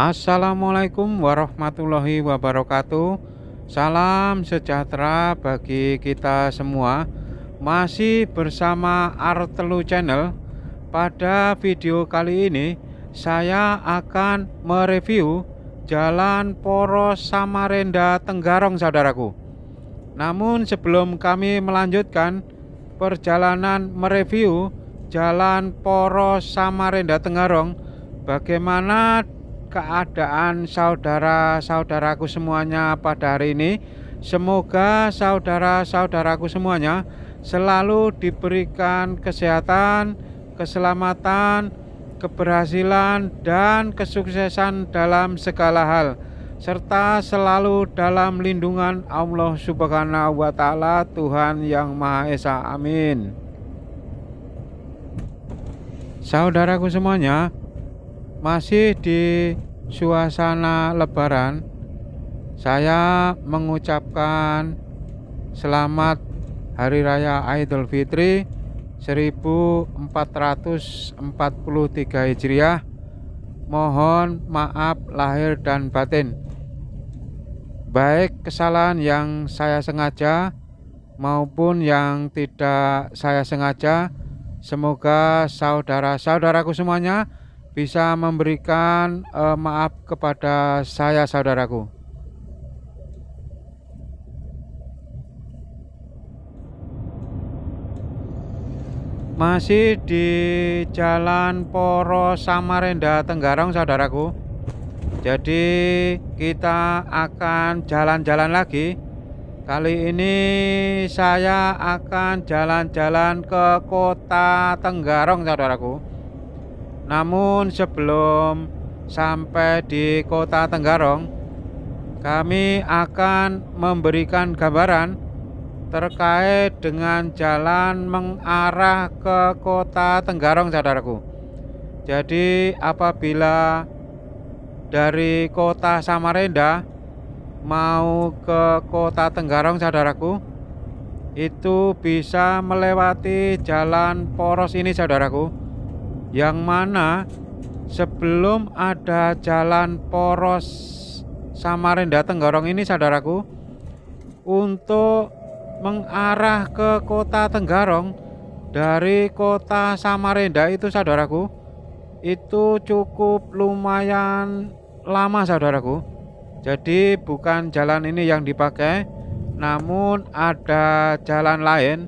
Assalamualaikum warahmatullahi wabarakatuh. Salam sejahtera bagi kita semua. Masih bersama Artelu Channel. Pada video kali ini saya akan mereview Jalan Poros Samarenda Tenggarong saudaraku. Namun sebelum kami melanjutkan perjalanan mereview Jalan Poros Samarenda Tenggarong, bagaimana keadaan saudara-saudaraku semuanya pada hari ini. Semoga saudara-saudaraku semuanya selalu diberikan kesehatan, keselamatan, keberhasilan, dan kesuksesan dalam segala hal, serta selalu dalam lindungan Allah Subhanahu wa Ta'ala, Tuhan Yang Maha Esa. Amin. Saudaraku semuanya, masih di suasana lebaran, saya mengucapkan selamat Hari Raya Idul Fitri 1443 Hijriah. Mohon maaf lahir dan batin. Baik kesalahan yang saya sengaja maupun yang tidak saya sengaja. Semoga saudara-saudaraku semuanya bisa memberikan uh, maaf kepada saya saudaraku. Masih di Jalan Poro Samarenda Tenggarong saudaraku. Jadi kita akan jalan-jalan lagi. Kali ini saya akan jalan-jalan ke kota Tenggarong saudaraku namun sebelum sampai di kota Tenggarong kami akan memberikan gambaran terkait dengan jalan mengarah ke kota Tenggarong saudaraku jadi apabila dari kota Samarinda mau ke kota Tenggarong saudaraku itu bisa melewati jalan poros ini saudaraku yang mana sebelum ada jalan poros Samarinda Tenggorong ini saudaraku untuk mengarah ke kota Tenggorong dari kota Samarinda itu saudaraku itu cukup lumayan lama saudaraku jadi bukan jalan ini yang dipakai namun ada jalan lain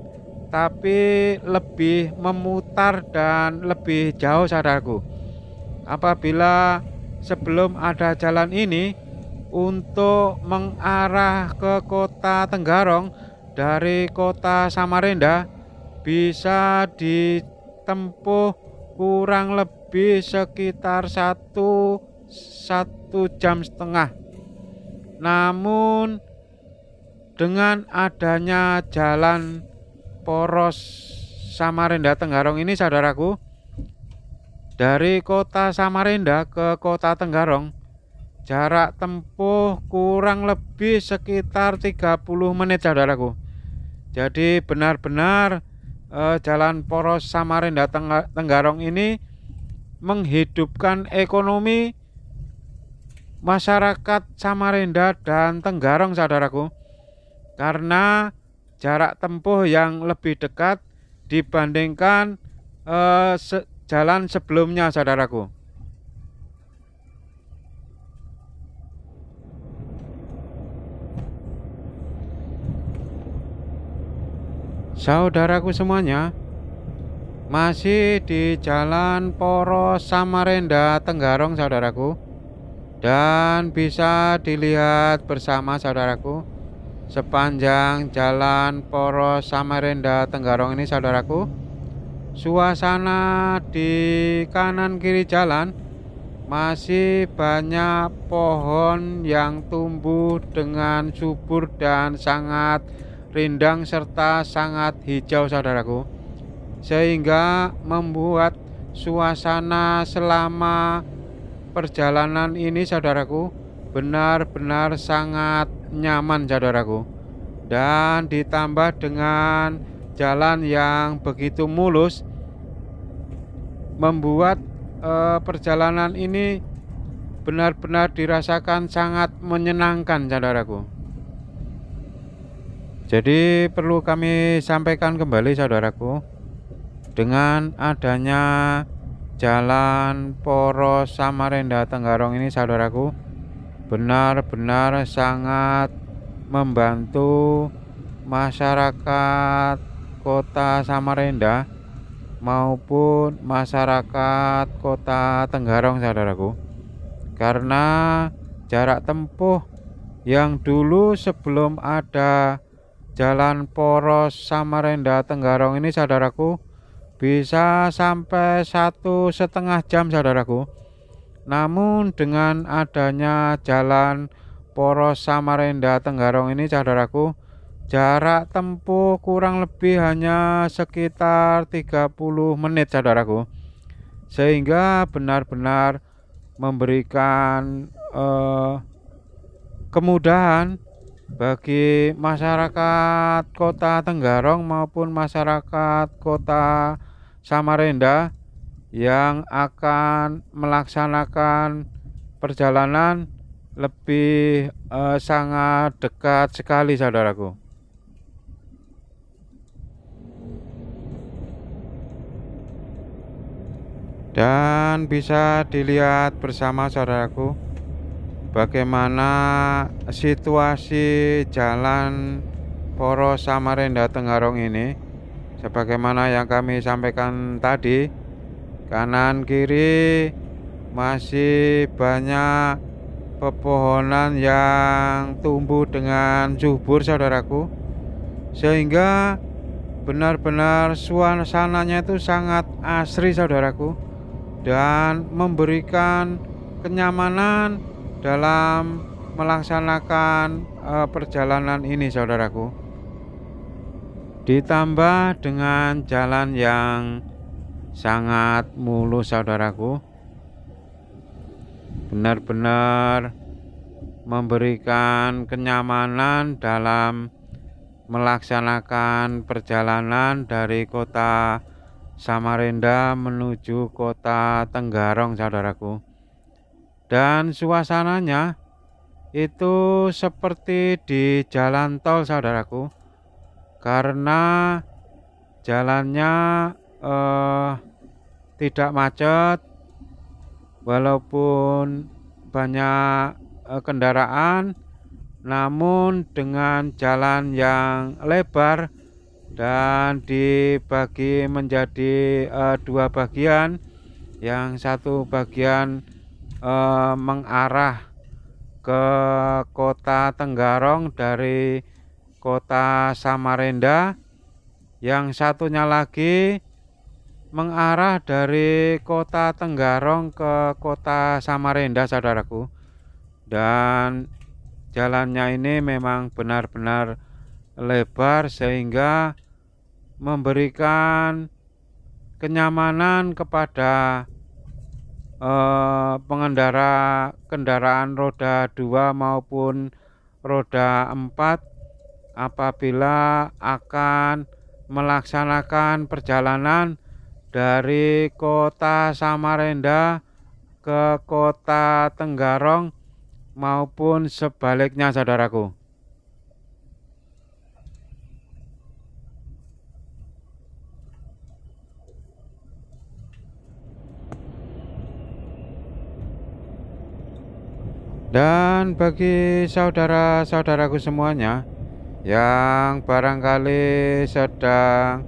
tapi lebih memutar dan lebih jauh saudaraku. Apabila sebelum ada jalan ini untuk mengarah ke kota Tenggarong dari kota Samarinda bisa ditempuh kurang lebih sekitar satu satu jam setengah. Namun dengan adanya jalan Poros Samarinda Tenggarong ini saudaraku dari kota Samarinda ke kota Tenggarong jarak tempuh kurang lebih sekitar 30 menit saudaraku jadi benar-benar eh, jalan poros Samarinda Tenggarong ini menghidupkan ekonomi masyarakat Samarinda dan Tenggarong saudaraku karena jarak tempuh yang lebih dekat dibandingkan eh, se jalan sebelumnya saudaraku Saudaraku semuanya Masih di jalan Poro Samarenda Tenggarong saudaraku Dan bisa dilihat bersama saudaraku Sepanjang jalan Poros samarinda Tenggarong ini saudaraku Suasana di kanan kiri jalan Masih banyak pohon yang tumbuh dengan subur dan sangat rindang serta sangat hijau saudaraku Sehingga membuat suasana selama perjalanan ini saudaraku benar-benar sangat nyaman saudaraku dan ditambah dengan jalan yang begitu mulus membuat eh, perjalanan ini benar-benar dirasakan sangat menyenangkan saudaraku jadi perlu kami sampaikan kembali saudaraku dengan adanya jalan poros Samarenda Tenggarong ini saudaraku benar-benar sangat membantu masyarakat kota Samarinda maupun masyarakat kota Tenggarong saudaraku karena jarak tempuh yang dulu sebelum ada jalan poros Samarinda Tenggarong ini saudaraku bisa sampai satu setengah jam saudaraku namun dengan adanya jalan Poros samarinda Tenggarong ini saudaraku jarak tempuh kurang lebih hanya sekitar 30 menit saudaraku sehingga benar-benar memberikan eh, kemudahan bagi masyarakat kota Tenggarong maupun masyarakat kota Samarinda yang akan melaksanakan perjalanan lebih eh, sangat dekat sekali saudaraku. Dan bisa dilihat bersama saudaraku bagaimana situasi jalan poros Samarinda Tenggarong ini sebagaimana yang kami sampaikan tadi kanan kiri masih banyak pepohonan yang tumbuh dengan subur saudaraku sehingga benar-benar suasananya itu sangat asri saudaraku dan memberikan kenyamanan dalam melaksanakan eh, perjalanan ini saudaraku ditambah dengan jalan yang sangat mulus saudaraku benar-benar memberikan kenyamanan dalam melaksanakan perjalanan dari kota Samarinda menuju kota Tenggarong saudaraku dan suasananya itu seperti di jalan tol saudaraku karena jalannya eh, tidak macet walaupun banyak eh, kendaraan namun dengan jalan yang lebar dan dibagi menjadi eh, dua bagian yang satu bagian eh, mengarah ke kota Tenggarong dari kota Samarinda yang satunya lagi mengarah dari kota Tenggarong ke kota Samarinda saudaraku dan jalannya ini memang benar-benar lebar sehingga memberikan kenyamanan kepada eh, pengendara kendaraan roda 2 maupun roda 4 apabila akan melaksanakan perjalanan dari kota Samarinda ke kota Tenggarong maupun sebaliknya saudaraku. Dan bagi saudara-saudaraku semuanya yang barangkali sedang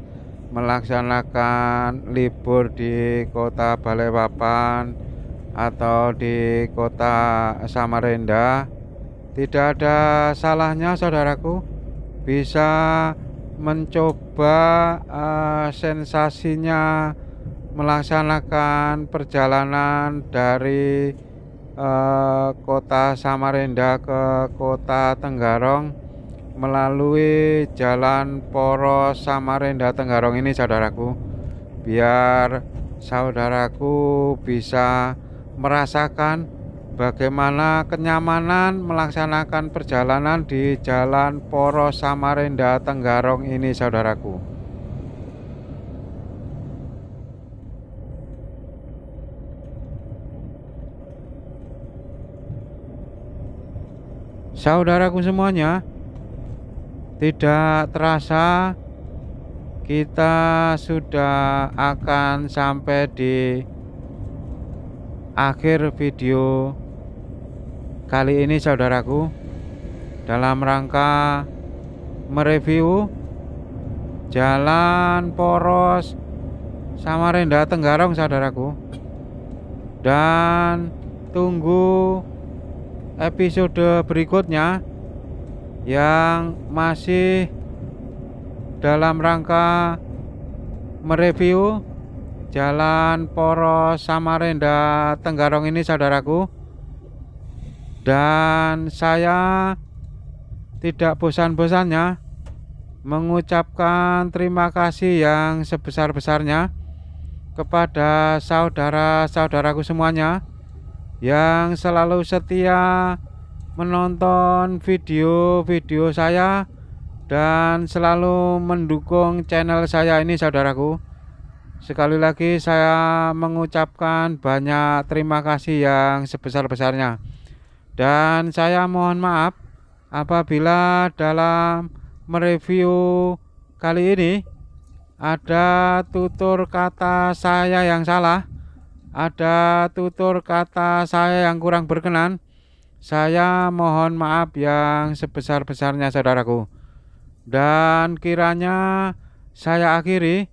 melaksanakan libur di kota Balikpapan atau di kota Samarinda tidak ada salahnya saudaraku bisa mencoba uh, sensasinya melaksanakan perjalanan dari uh, kota Samarinda ke kota Tenggarong melalui Jalan Poro Samarinda Tenggarong ini saudaraku biar saudaraku bisa merasakan bagaimana kenyamanan melaksanakan perjalanan di Jalan Poro Samarinda Tenggarong ini saudaraku. Saudaraku semuanya, tidak terasa kita sudah akan sampai di akhir video kali ini saudaraku dalam rangka mereview jalan poros Samarinda Tenggarong saudaraku dan tunggu episode berikutnya yang masih dalam rangka mereview Jalan Poros samarinda Tenggarong ini saudaraku dan saya tidak bosan-bosannya mengucapkan terima kasih yang sebesar-besarnya kepada saudara-saudaraku semuanya yang selalu setia menonton video-video saya dan selalu mendukung channel saya ini saudaraku sekali lagi saya mengucapkan banyak terima kasih yang sebesar-besarnya dan saya mohon maaf apabila dalam mereview kali ini ada tutur kata saya yang salah ada tutur kata saya yang kurang berkenan saya mohon maaf yang sebesar-besarnya saudaraku. Dan kiranya saya akhiri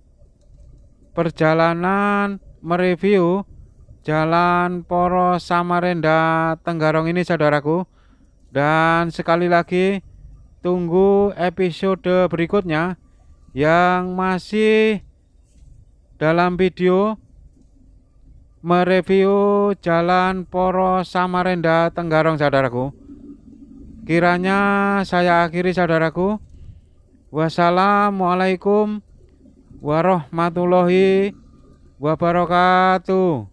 perjalanan mereview Jalan poros Samarenda Tenggarong ini saudaraku. Dan sekali lagi tunggu episode berikutnya yang masih dalam video mereview Jalan Poro Samarenda Tenggarong saudaraku. Kiranya saya akhiri saudaraku. Wassalamualaikum warahmatullahi wabarakatuh.